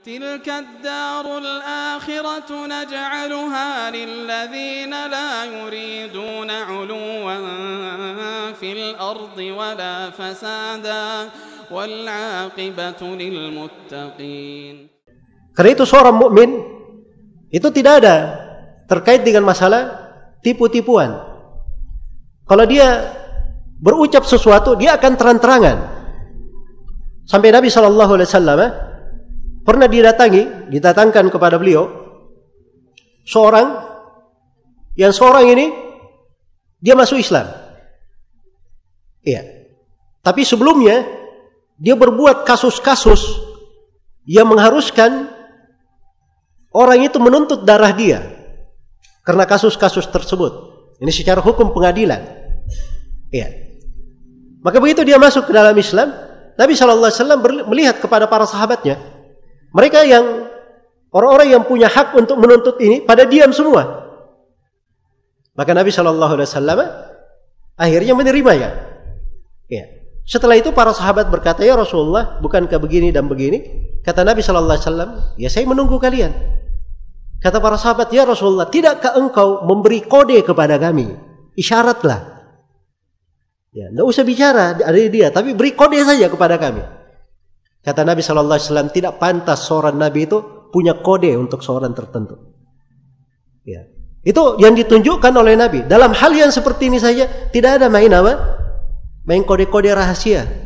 تلك الدار الآخرة نجعلها للذين لا يريدون علوا في الأرض ولا فسادا والعاقبة للمتقين Karena itu seorang mukmin itu tidak ada terkait dengan masalah tipu-tipuan. Kalau dia berucap sesuatu, dia akan terang-terangan. Sampai Nabi Shallallahu Alaihi Wasallam eh, pernah didatangi, ditatangkan kepada beliau seorang yang seorang ini dia masuk Islam. Iya. Tapi sebelumnya dia berbuat kasus-kasus yang mengharuskan orang itu menuntut darah dia karena kasus-kasus tersebut. Ini secara hukum pengadilan. Iya. Maka begitu dia masuk ke dalam Islam, Nabi Shallallahu Alaihi Wasallam melihat kepada para sahabatnya, mereka yang orang-orang yang punya hak untuk menuntut ini pada diam semua. Maka Nabi Shallallahu Alaihi Wasallam akhirnya menerima ya. ya. Setelah itu para sahabat berkata, ya Rasulullah, bukankah begini dan begini? Kata Nabi Shallallahu Alaihi Wasallam, ya saya menunggu kalian. Kata para sahabat, ya Rasulullah, tidakkah engkau memberi kode kepada kami? Isyaratlah. Ya, tidak usah bicara dari dia, tapi beri kode saja kepada kami. Kata Nabi Shallallahu Alaihi Wasallam tidak pantas seorang Nabi itu punya kode untuk seorang tertentu. Ya. Itu yang ditunjukkan oleh Nabi. Dalam hal yang seperti ini saja tidak ada main apa? Main kode-kode rahasia.